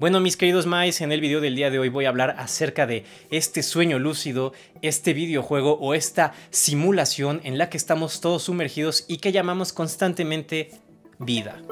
Bueno mis queridos Mice, en el video del día de hoy voy a hablar acerca de este sueño lúcido, este videojuego o esta simulación en la que estamos todos sumergidos y que llamamos constantemente vida.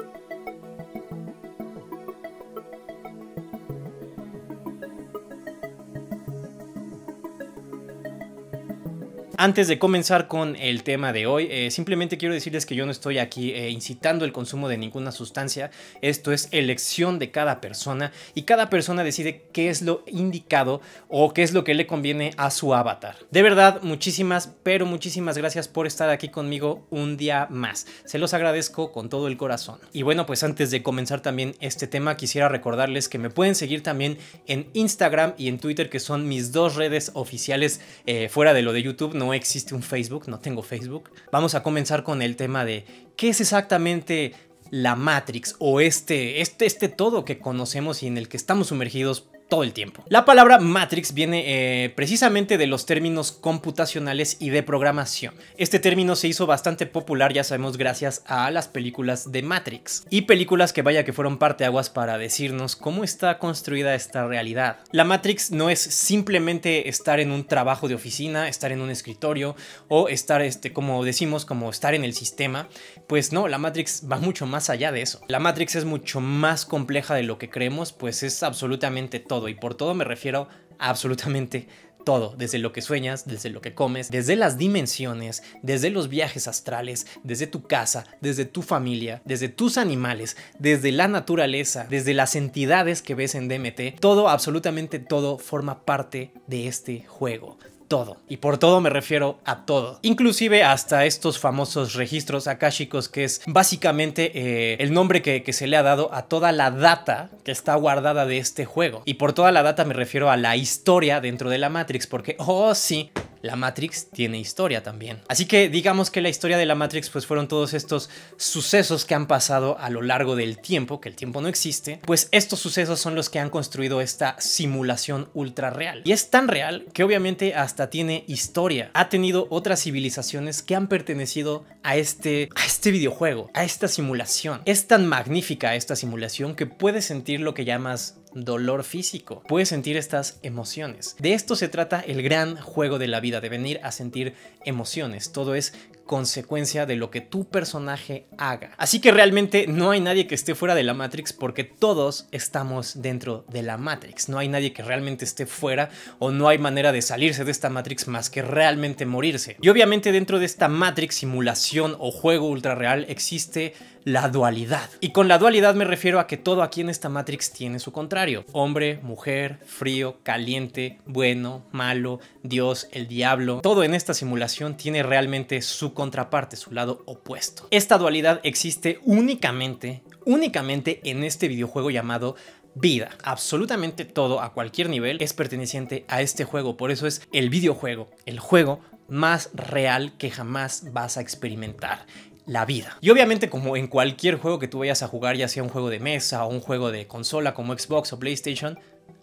Antes de comenzar con el tema de hoy, eh, simplemente quiero decirles que yo no estoy aquí eh, incitando el consumo de ninguna sustancia. Esto es elección de cada persona y cada persona decide qué es lo indicado o qué es lo que le conviene a su avatar. De verdad, muchísimas, pero muchísimas gracias por estar aquí conmigo un día más. Se los agradezco con todo el corazón. Y bueno, pues antes de comenzar también este tema, quisiera recordarles que me pueden seguir también en Instagram y en Twitter, que son mis dos redes oficiales eh, fuera de lo de YouTube. No existe un Facebook, no tengo Facebook, vamos a comenzar con el tema de qué es exactamente la Matrix o este, este, este todo que conocemos y en el que estamos sumergidos todo el tiempo. La palabra matrix viene eh, precisamente de los términos computacionales y de programación. Este término se hizo bastante popular, ya sabemos, gracias a las películas de Matrix. Y películas que vaya que fueron parteaguas para decirnos cómo está construida esta realidad. La Matrix no es simplemente estar en un trabajo de oficina, estar en un escritorio o estar, este, como decimos, como estar en el sistema. Pues no, la Matrix va mucho más allá de eso. La Matrix es mucho más compleja de lo que creemos, pues es absolutamente todo y por todo me refiero a absolutamente todo, desde lo que sueñas, desde lo que comes, desde las dimensiones, desde los viajes astrales, desde tu casa, desde tu familia, desde tus animales, desde la naturaleza, desde las entidades que ves en DMT, todo, absolutamente todo forma parte de este juego todo. Y por todo me refiero a todo. Inclusive hasta estos famosos registros akáshicos que es básicamente eh, el nombre que, que, se le ha dado a toda la data que está guardada de este juego. Y por toda la data me refiero a la historia dentro de la Matrix porque, oh sí, la Matrix tiene historia también. Así que digamos que la historia de la Matrix pues fueron todos estos sucesos que han pasado a lo largo del tiempo, que el tiempo no existe, pues estos sucesos son los que han construido esta simulación ultra real. Y es tan real que obviamente hasta tiene historia. Ha tenido otras civilizaciones que han pertenecido a este, a este videojuego, a esta simulación. Es tan magnífica esta simulación que puedes sentir lo que llamas dolor físico. Puedes sentir estas emociones. De esto se trata el gran juego de la vida, de venir a sentir emociones. Todo es consecuencia de lo que tu personaje haga. Así que realmente no hay nadie que esté fuera de la Matrix porque todos estamos dentro de la Matrix. No hay nadie que realmente esté fuera o no hay manera de salirse de esta Matrix más que realmente morirse. Y obviamente dentro de esta Matrix simulación o juego ultra real existe la dualidad. Y con la dualidad me refiero a que todo aquí en esta Matrix tiene su contrario. Hombre, mujer, frío, caliente, bueno, malo, Dios, el diablo. Todo en esta simulación tiene realmente su contraparte, su lado opuesto. Esta dualidad existe únicamente, únicamente en este videojuego llamado vida. Absolutamente todo a cualquier nivel es perteneciente a este juego, por eso es el videojuego, el juego más real que jamás vas a experimentar la vida. Y obviamente como en cualquier juego que tú vayas a jugar, ya sea un juego de mesa o un juego de consola como Xbox o PlayStation,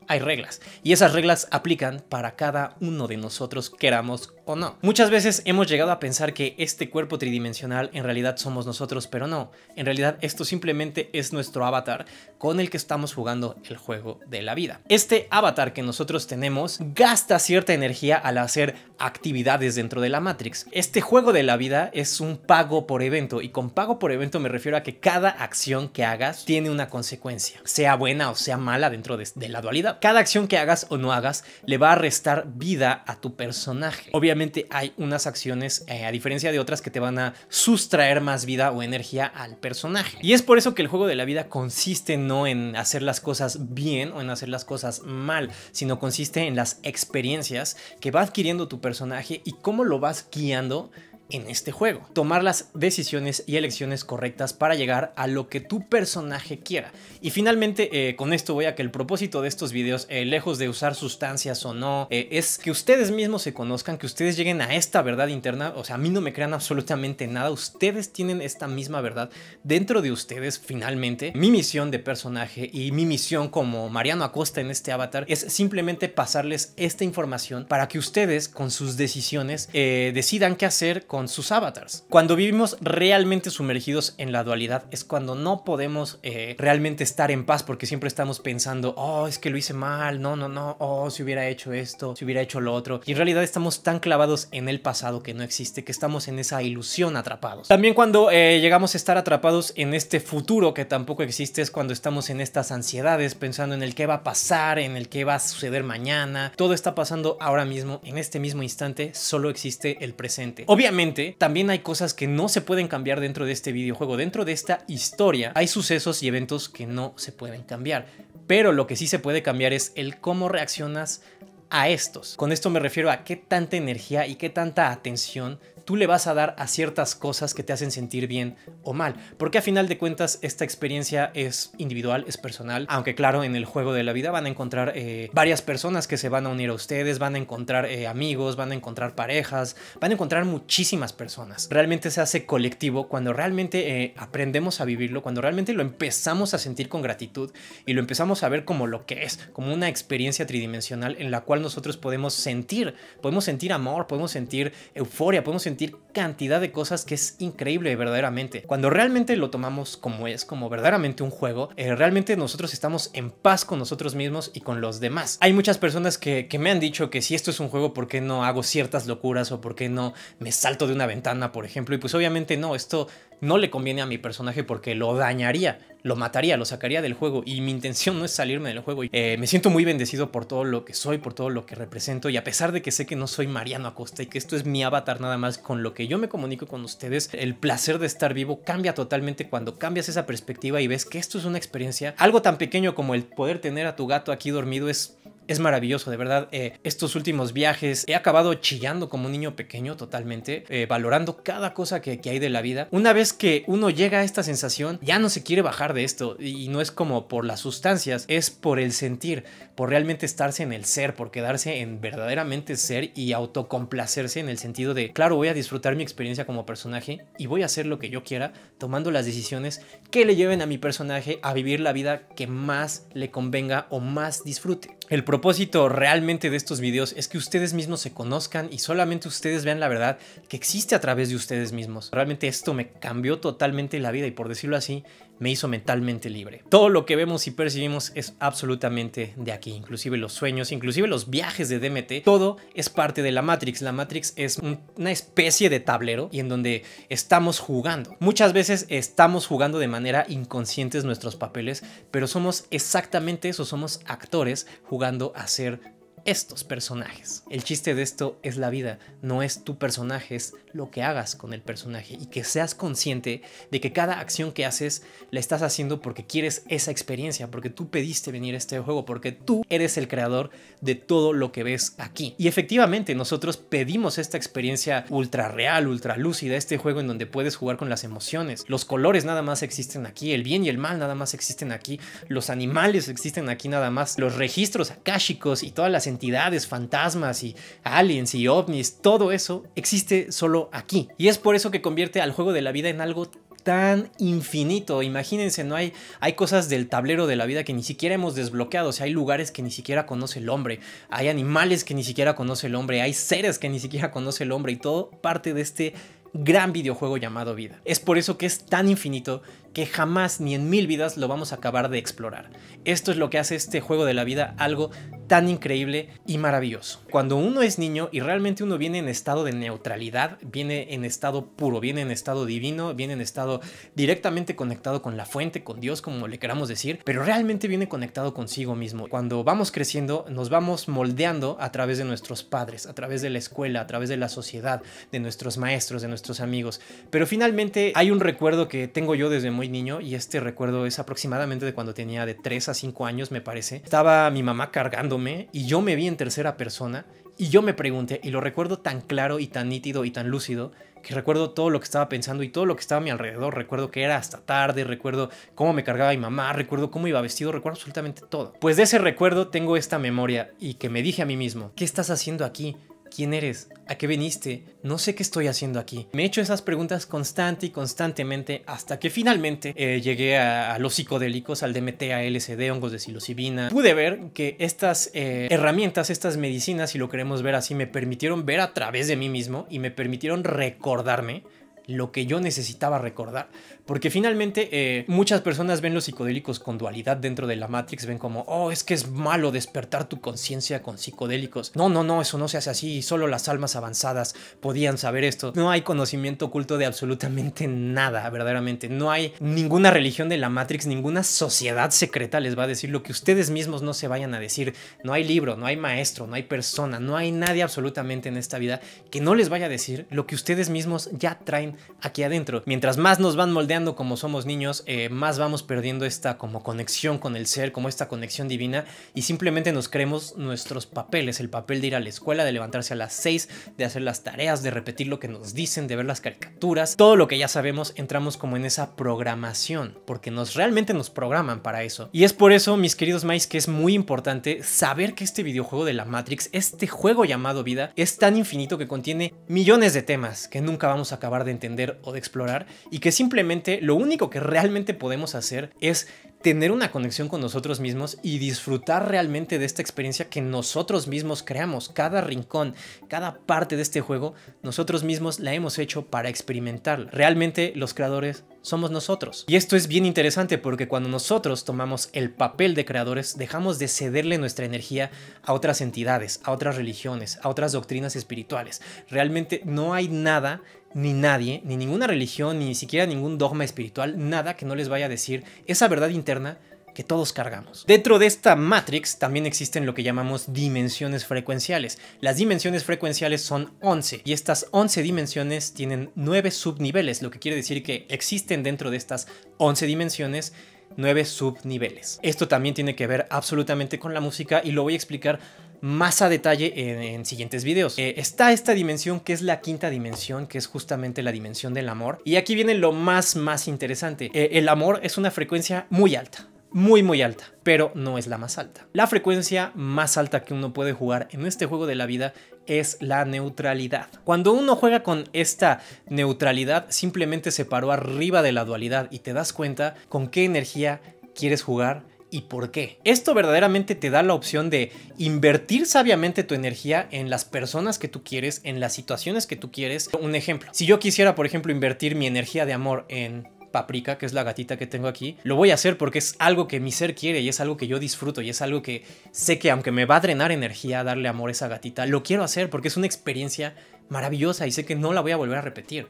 hay reglas y esas reglas aplican para cada uno de nosotros queramos o no. Muchas veces hemos llegado a pensar que este cuerpo tridimensional en realidad somos nosotros, pero no, en realidad esto simplemente es nuestro avatar con el que estamos jugando el juego de la vida. Este avatar que nosotros tenemos gasta cierta energía al hacer actividades dentro de la Matrix. Este juego de la vida es un pago por evento y con pago por evento me refiero a que cada acción que hagas tiene una consecuencia, sea buena o sea mala dentro de, la dualidad cada, acción que hagas o no hagas le va a restar vida a tu personaje. Obviamente hay unas acciones, eh, a diferencia de otras, que te van a sustraer más vida o energía al personaje. Y es por eso que el juego de la vida consiste no en hacer las cosas bien o en hacer las cosas mal, sino consiste en las experiencias que va adquiriendo tu personaje y cómo lo vas guiando en este juego. Tomar las decisiones y elecciones correctas para llegar a lo que tu personaje quiera. Y finalmente, eh, con esto voy a que el propósito de estos videos, eh, lejos de usar sustancias o no, eh, es que ustedes mismos se conozcan, que ustedes lleguen a esta verdad interna. O sea, a mí no me crean absolutamente nada. Ustedes tienen esta misma verdad dentro de ustedes finalmente. Mi misión de personaje y mi misión como Mariano Acosta en este avatar es simplemente pasarles esta información para que ustedes con sus decisiones decidan qué hacer con sus avatars. Cuando vivimos realmente sumergidos en la dualidad es cuando no podemos eh, realmente estar en paz porque siempre estamos pensando, oh, es que lo hice mal, no, no, no, oh, si hubiera hecho esto, si hubiera hecho lo otro. Y en realidad estamos tan clavados en el pasado que no existe, que estamos en esa ilusión atrapados. También cuando eh, llegamos a estar atrapados en este futuro que tampoco existe es cuando estamos en estas ansiedades pensando en el qué va a pasar, en el qué va a suceder mañana. Todo está pasando ahora mismo, en este mismo instante, solo existe el presente. Obviamente, también hay cosas que no se pueden cambiar dentro de este videojuego, dentro de esta historia, hay sucesos y eventos que no se pueden cambiar. Pero lo que sí se puede cambiar es el cómo reaccionas a estos. Con esto me refiero a qué tanta energía y qué tanta atención tú le vas a dar a ciertas cosas que te hacen sentir bien o mal. Porque a final de cuentas esta experiencia es individual, es personal. Aunque claro, en el juego de la vida van a encontrar eh, varias personas que se van a unir a ustedes, van a encontrar eh, amigos, van a encontrar parejas, van a encontrar muchísimas personas. Realmente se hace colectivo cuando realmente eh, aprendemos a vivirlo, cuando realmente lo empezamos a sentir con gratitud y lo empezamos a ver como lo que es, como una experiencia tridimensional en la cual nosotros podemos sentir, podemos sentir amor, podemos sentir euforia, podemos sentir cantidad de cosas que es increíble verdaderamente. Cuando realmente lo tomamos como es, como verdaderamente un juego, eh, realmente nosotros estamos en paz con nosotros mismos y con los demás. Hay muchas personas que, que me han dicho que si esto es un juego, ¿por qué no hago ciertas locuras o por qué no me salto de una ventana, por ejemplo? Y pues obviamente no, esto no le conviene a mi personaje porque lo dañaría, lo mataría, lo sacaría del juego y mi intención no es salirme del juego. Eh, me siento muy bendecido por todo lo que soy, por todo lo que represento y a pesar de que sé que no soy Mariano Acosta y que esto es mi avatar nada más con lo que yo me comunico con ustedes, el placer de estar vivo cambia totalmente cuando cambias esa perspectiva y ves que esto es una experiencia. Algo tan pequeño como el poder tener a tu gato aquí dormido es es maravilloso, de verdad. Eh, estos últimos viajes he acabado chillando como un niño pequeño totalmente, eh, valorando cada cosa que, hay de la vida. Una vez que uno llega a esta sensación, ya no se quiere bajar de esto y no es como por las sustancias, es por el sentir, por realmente estarse en el ser, por quedarse en verdaderamente ser y autocomplacerse en el sentido de, claro, voy a disfrutar mi experiencia como personaje y voy a hacer lo que yo quiera, tomando las decisiones que le lleven a mi personaje a vivir la vida que más le convenga o más disfrute. El propósito realmente de estos videos es que ustedes mismos se conozcan y solamente ustedes vean la verdad que existe a través de ustedes mismos. Realmente esto me cambió totalmente la vida y por decirlo así, me hizo mentalmente libre. Todo lo que vemos y percibimos es absolutamente de aquí, inclusive los sueños, inclusive los viajes de DMT, todo es parte de la Matrix. La Matrix es una especie de tablero y en donde estamos jugando. Muchas veces estamos jugando de manera inconsciente nuestros papeles, pero somos exactamente eso, somos actores jugando a ser estos personajes. El chiste de esto es la vida, no es tu personaje, es lo que hagas con el personaje y que seas consciente de que cada acción que haces la estás haciendo porque quieres esa experiencia, porque tú pediste venir a este juego, porque tú eres el creador de todo lo que ves aquí. Y efectivamente, nosotros pedimos esta experiencia ultra real, ultra lúcida, este juego en donde puedes jugar con las emociones. Los colores nada más existen aquí, el bien y el mal nada más existen aquí, los animales existen aquí nada más, los registros akáshicos y todas las entidades, fantasmas y aliens y ovnis, todo eso existe solo aquí. Y es por eso que convierte al juego de la vida en algo tan infinito. Imagínense, no hay, hay cosas del tablero de la vida que ni siquiera hemos desbloqueado. O sea, hay lugares que ni siquiera conoce el hombre, hay animales que ni siquiera conoce el hombre, hay seres que ni siquiera conoce el hombre y todo parte de este gran videojuego llamado vida. Es por eso que es tan infinito que jamás ni en mil vidas lo vamos a acabar de explorar. Esto es lo que hace este juego de la vida algo tan increíble y maravilloso. Cuando uno es niño y realmente uno viene en estado de neutralidad, viene en estado puro, viene en estado divino, viene en estado directamente conectado con la fuente, con Dios, como le queramos decir, pero realmente viene conectado consigo mismo. Cuando vamos creciendo, nos vamos moldeando a través de nuestros padres, a través de la escuela, a través de la sociedad, de nuestros maestros, de nuestros amigos, pero finalmente hay un recuerdo que tengo yo desde muy niño y este recuerdo es aproximadamente de cuando tenía de 3 a 5 años, me parece. Estaba mi mamá cargándome y yo me vi en tercera persona y yo me pregunté, y lo recuerdo tan claro y tan nítido y tan lúcido, que recuerdo todo lo que estaba pensando y todo lo que estaba a mi alrededor. Recuerdo que era hasta tarde, recuerdo cómo me cargaba mi mamá, recuerdo cómo iba vestido, recuerdo absolutamente todo. Pues de ese recuerdo tengo esta memoria y que me dije a mí mismo, ¿qué estás haciendo aquí? ¿Quién eres? ¿A qué viniste? No sé qué estoy haciendo aquí. Me he hecho esas preguntas constante y constantemente hasta que finalmente eh, llegué a, los psicodélicos, al DMT, a LSD, hongos de psilocibina. Pude ver que estas eh, herramientas, estas medicinas, si lo queremos ver así, me permitieron ver a través de mí mismo y me permitieron recordarme lo que yo necesitaba recordar porque finalmente eh, muchas personas ven los psicodélicos con dualidad dentro de la Matrix, ven como, oh, es que es malo despertar tu conciencia con psicodélicos. No, no, no, eso no se hace así, solo las almas avanzadas podían saber esto. No hay conocimiento oculto de absolutamente nada, verdaderamente. No hay ninguna religión de la Matrix, ninguna sociedad secreta les va a decir lo que ustedes mismos no se vayan a decir. No hay libro, no hay maestro, no hay persona, no hay nadie absolutamente en esta vida que no les vaya a decir lo que ustedes mismos ya traen aquí adentro. Mientras más nos van moldeando, como somos niños, eh, más vamos perdiendo esta como conexión con el ser, como esta conexión divina, y simplemente nos creemos nuestros papeles, el papel de ir a la escuela, de levantarse a las 6, de hacer las tareas, de repetir lo que nos dicen, de ver las caricaturas, todo lo que ya sabemos, entramos como en esa programación, porque nos realmente nos programan para eso. Y es por eso, mis queridos maíz que es muy importante saber que este videojuego de la Matrix, este juego llamado vida, es tan infinito que contiene millones de temas que nunca vamos a acabar de entender o de explorar y que simplemente lo único que realmente podemos hacer es tener una conexión con nosotros mismos y disfrutar realmente de esta experiencia que nosotros mismos creamos. Cada rincón, cada parte de este juego, nosotros mismos la hemos hecho para experimentarla. Realmente los creadores somos nosotros. Y esto es bien interesante porque cuando nosotros tomamos el papel de creadores, dejamos de cederle nuestra energía a otras entidades, a otras religiones, a otras doctrinas espirituales. Realmente no hay nada ni nadie, ni ninguna religión, ni siquiera ningún dogma espiritual, nada que no les vaya a decir esa verdad interna que todos cargamos. Dentro de esta matrix también existen lo que llamamos dimensiones frecuenciales. Las dimensiones frecuenciales son 11 y estas 11 dimensiones tienen 9 subniveles, lo que quiere decir que existen dentro de estas 11 dimensiones 9 subniveles. Esto también tiene que ver absolutamente con la música y lo voy a explicar más a detalle en, siguientes videos. Eh, está esta dimensión que es la quinta dimensión, que es justamente la dimensión del amor. Y aquí viene lo más, más interesante. Eh, el amor es una frecuencia muy alta muy muy alta, pero no es la más alta. La frecuencia más alta que uno puede jugar en este juego de la vida es la neutralidad. Cuando uno juega con esta neutralidad, simplemente se paró arriba de la dualidad y te das cuenta con qué energía quieres jugar y por qué. Esto verdaderamente te da la opción de invertir sabiamente tu energía en las personas que tú quieres, en las situaciones que tú quieres. Un ejemplo, si yo quisiera, por ejemplo, invertir mi energía de amor en Paprika, que es la gatita que tengo aquí, lo voy a hacer porque es algo que mi ser quiere y es algo que yo disfruto y es algo que sé que aunque me va a drenar energía darle amor a esa gatita, lo quiero hacer porque es una experiencia maravillosa y sé que no la voy a volver a repetir.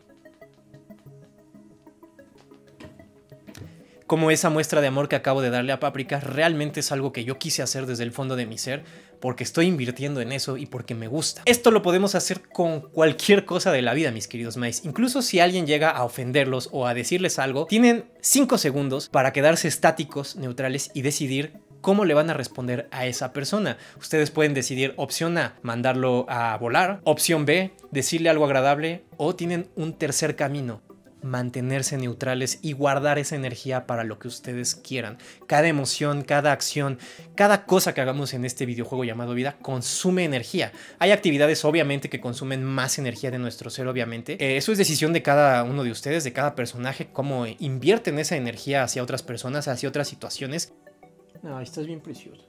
como esa muestra de amor que acabo de darle a Paprika realmente es algo que yo quise hacer desde el fondo de mi ser, porque estoy invirtiendo en eso y porque me gusta. Esto lo podemos hacer con cualquier cosa de la vida, mis queridos mais. Incluso si alguien llega a ofenderlos o a decirles algo, tienen 5 segundos para quedarse estáticos, neutrales y decidir cómo le van a responder a esa persona. Ustedes pueden decidir opción A, mandarlo a volar, opción B, decirle algo agradable o tienen un tercer camino, mantenerse neutrales y guardar esa energía para lo que ustedes quieran. Cada emoción, cada acción, cada cosa que hagamos en este videojuego llamado vida consume energía. Hay actividades obviamente que consumen más energía de nuestro ser, obviamente. Eh, eso es decisión de cada uno de ustedes, de cada personaje, cómo invierten esa energía hacia otras personas, hacia otras situaciones. No, estás bien precioso.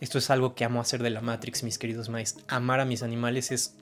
Esto es algo que amo hacer de la Matrix, mis queridos maestros. Amar a mis animales es...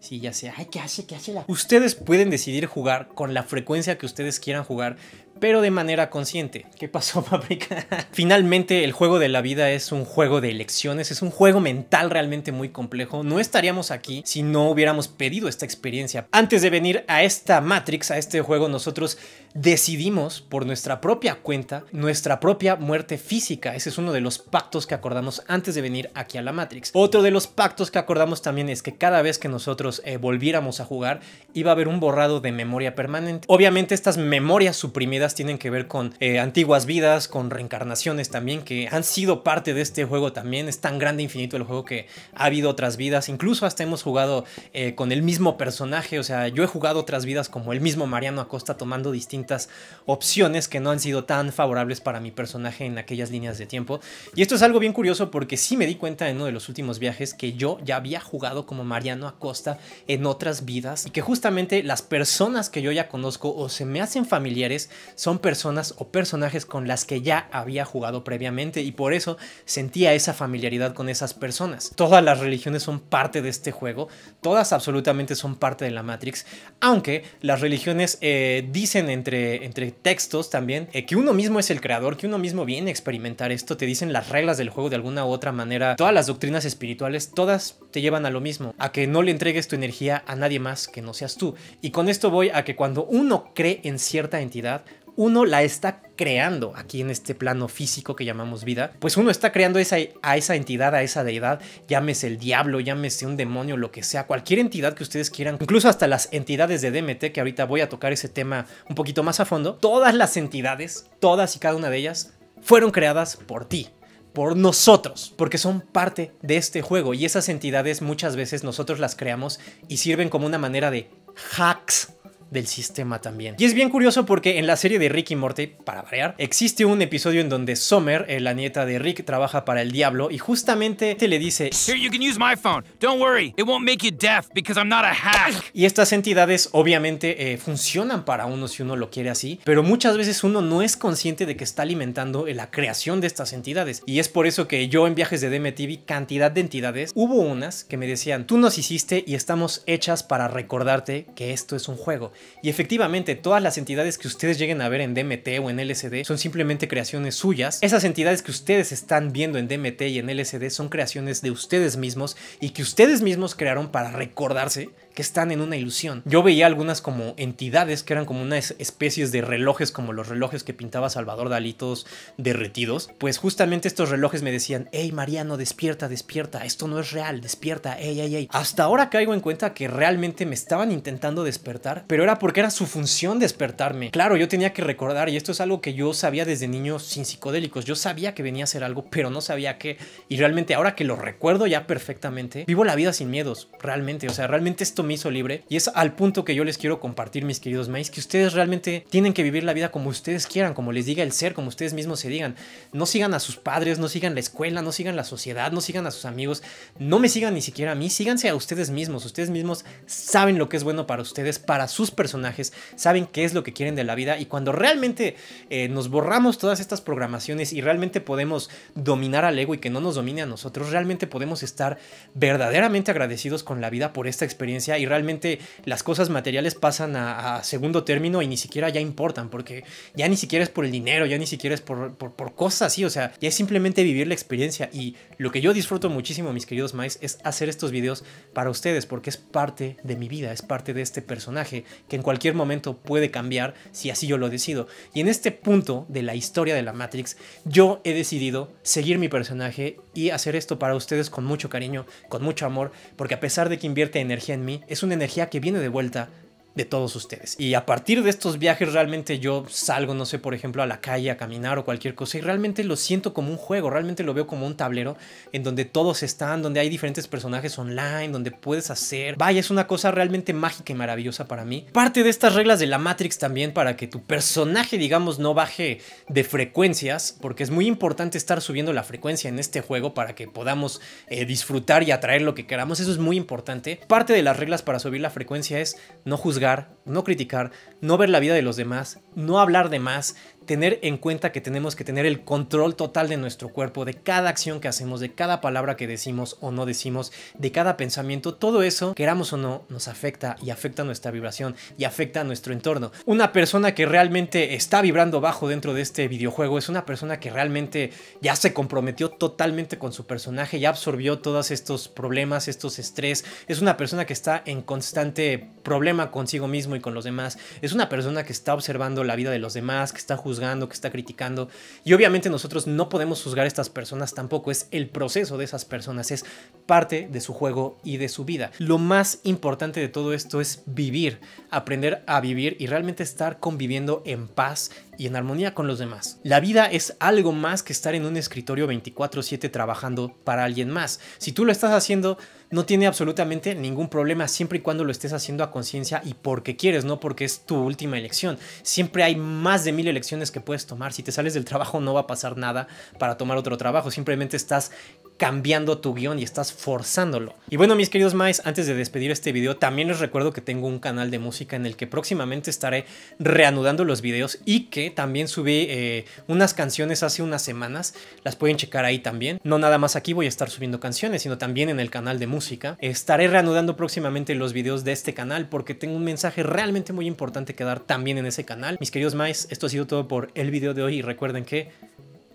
sí, ya sé. Ay, ¿qué hace? ¿Qué hace la...? Ustedes pueden decidir jugar con la frecuencia que ustedes quieran jugar, pero de manera consciente. ¿Qué pasó, Paprika? Finalmente, el juego de la vida es un juego de elecciones, es un juego mental realmente muy complejo. No estaríamos aquí si no hubiéramos pedido esta experiencia. Antes de venir a esta Matrix, a este juego, nosotros decidimos por nuestra propia cuenta nuestra propia muerte física. Ese es uno de los pactos que acordamos antes de venir aquí a la Matrix. Otro de los pactos que acordamos también es que cada vez que nosotros eh, volviéramos a jugar, iba a haber un borrado de memoria permanente. Obviamente, estas memorias suprimidas tienen que ver con eh, antiguas vidas, con reencarnaciones también, que han sido parte de este juego también. Es tan grande, e infinito el juego que ha habido otras vidas. Incluso hasta hemos jugado eh, con el mismo personaje. O sea, yo he jugado otras vidas como el mismo Mariano Acosta tomando distintas opciones que no han sido tan favorables para mi personaje en aquellas líneas de tiempo. Y esto es algo bien curioso porque sí me di cuenta en uno de los últimos viajes que yo ya había jugado como Mariano Acosta en otras vidas y que justamente las personas que yo ya conozco o se me hacen familiares son personas o personajes con las que ya había jugado previamente y por eso sentía esa familiaridad con esas personas. Todas las religiones son parte de este juego, todas absolutamente son parte de la Matrix, aunque las religiones eh, dicen entre, entre textos también eh, que uno mismo es el creador, que uno mismo viene a experimentar esto, te dicen las reglas del juego de alguna u otra manera, todas las doctrinas espirituales, todas te llevan a lo mismo, a que no le entregues tu energía a nadie más que no seas tú. Y con esto voy a que cuando uno cree en cierta entidad, uno la está creando aquí en este plano físico que llamamos vida, pues uno está creando esa, a esa entidad, a esa deidad, llámese el diablo, llámese un demonio, lo que sea, cualquier entidad que ustedes quieran, incluso hasta las entidades de DMT, que ahorita voy a tocar ese tema un poquito más a fondo, todas las entidades, todas y cada una de ellas, fueron creadas por ti, por nosotros, porque son parte de este juego y esas entidades muchas veces nosotros las creamos y sirven como una manera de hacks del sistema también. Y es bien curioso porque en la serie de Rick y Morty, para variar, existe un episodio en donde Summer, eh, la nieta de Rick, trabaja para el diablo y justamente te este le dice Here you can use my phone. Don't worry, it won't make you deaf because I'm not a hack. Y estas entidades obviamente eh, funcionan para uno si uno lo quiere así, pero muchas veces uno no es consciente de que está alimentando eh, la creación de estas entidades. Y es por eso que yo en viajes de DMTV cantidad de entidades, hubo unas que me decían, tú nos hiciste y estamos hechas para recordarte que esto es un juego. Y efectivamente, todas las entidades que ustedes lleguen a ver en DMT o en LSD son simplemente creaciones suyas. Esas entidades que ustedes están viendo en DMT y en LSD son creaciones de ustedes mismos y que ustedes mismos crearon para recordarse que están en una ilusión. Yo veía algunas como entidades que eran como unas especies de relojes, como los relojes que pintaba Salvador Dalí, todos derretidos. Pues justamente estos relojes me decían, hey Mariano, despierta, despierta, esto no es real, despierta, hey, hey, hey. Hasta ahora caigo en cuenta que realmente me estaban intentando despertar, pero era porque era su función despertarme. Claro, yo tenía que recordar, y esto es algo que yo sabía desde niño sin psicodélicos, yo sabía que venía a ser algo, pero no sabía qué. Y realmente ahora que lo recuerdo ya perfectamente, vivo la vida sin miedos, realmente, o sea, realmente esto me hizo libre y es al punto que yo les quiero compartir, mis queridos maíz, que ustedes realmente tienen que vivir la vida como ustedes quieran, como les diga el ser, como ustedes mismos se digan. No sigan a sus padres, no sigan la escuela, no sigan la sociedad, no sigan a sus amigos, no me sigan ni siquiera a mí, síganse a ustedes mismos. Ustedes mismos saben lo que es bueno para ustedes, para sus personajes, saben qué es lo que quieren de la vida y cuando realmente eh, nos borramos todas estas programaciones y realmente podemos dominar al ego y que no nos domine a nosotros, realmente podemos estar verdaderamente agradecidos con la vida por esta experiencia y realmente las cosas materiales pasan a, segundo término y ni siquiera ya importan, porque ya ni siquiera es por el dinero, ya ni siquiera es por, cosas así, o sea, ya es simplemente vivir la experiencia. Y lo que yo disfruto muchísimo, mis queridos Mice, es hacer estos videos para ustedes, porque es parte de mi vida, es parte de este personaje que en cualquier momento puede cambiar si así yo lo decido. Y en este punto de la historia de la Matrix, yo he decidido seguir mi personaje y hacer esto para ustedes con mucho cariño, con mucho amor, porque a pesar de que invierte energía en mí, es una energía que viene de vuelta de todos ustedes. Y a partir de estos viajes realmente yo salgo, no sé, por ejemplo, a la calle a caminar o cualquier cosa y realmente lo siento como un juego, realmente lo veo como un tablero en donde todos están, donde hay diferentes personajes online, donde puedes hacer. Vaya, es una cosa realmente mágica y maravillosa para mí. Parte de estas reglas de la Matrix también para que tu personaje, digamos, no baje de frecuencias, porque es muy importante estar subiendo la frecuencia en este juego para que podamos eh, disfrutar y atraer lo que queramos, eso es muy importante. Parte de las reglas para subir la frecuencia es no juzgar no criticar, no ver la vida de los demás, no hablar de más, tener en cuenta que tenemos que tener el control total de nuestro cuerpo, de cada acción que hacemos, de cada palabra que decimos o no decimos, de cada pensamiento, todo eso, queramos o no, nos afecta y afecta nuestra vibración y afecta a nuestro entorno. Una persona que realmente está vibrando bajo dentro de este videojuego es una persona que realmente ya se comprometió totalmente con su personaje, ya absorbió todos estos problemas, estos estrés, es una persona que está en constante problema consigo mismo y con los demás, es una persona que está observando la vida de los demás, que está juzgando juzgando, que está criticando. Y obviamente nosotros no podemos juzgar a estas personas tampoco, es el proceso de esas personas, es parte de su juego y de su vida. Lo más importante de todo esto es vivir, aprender a vivir y realmente estar conviviendo en paz y en armonía con los demás. La vida es algo más que estar en un escritorio 24/7 trabajando para alguien más. Si tú lo estás haciendo, no tiene absolutamente ningún problema siempre y cuando lo estés haciendo a conciencia y porque quieres, no porque es tu última elección. Siempre hay más de mil elecciones que puedes tomar. Si te sales del trabajo no va a pasar nada para tomar otro trabajo. Simplemente estás cambiando tu guión y estás forzándolo. Y bueno, mis queridos maes, antes de despedir este video, también les recuerdo que tengo un canal de música en el que próximamente estaré reanudando los videos y que también subí eh, unas canciones hace unas semanas. Las pueden checar ahí también. No nada más aquí voy a estar subiendo canciones, sino también en el canal de música. Estaré reanudando próximamente los videos de este canal porque tengo un mensaje realmente muy importante que dar también en ese canal. Mis queridos maes, esto ha sido todo por el video de hoy y recuerden que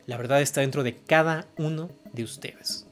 la verdad está dentro de cada uno de ustedes.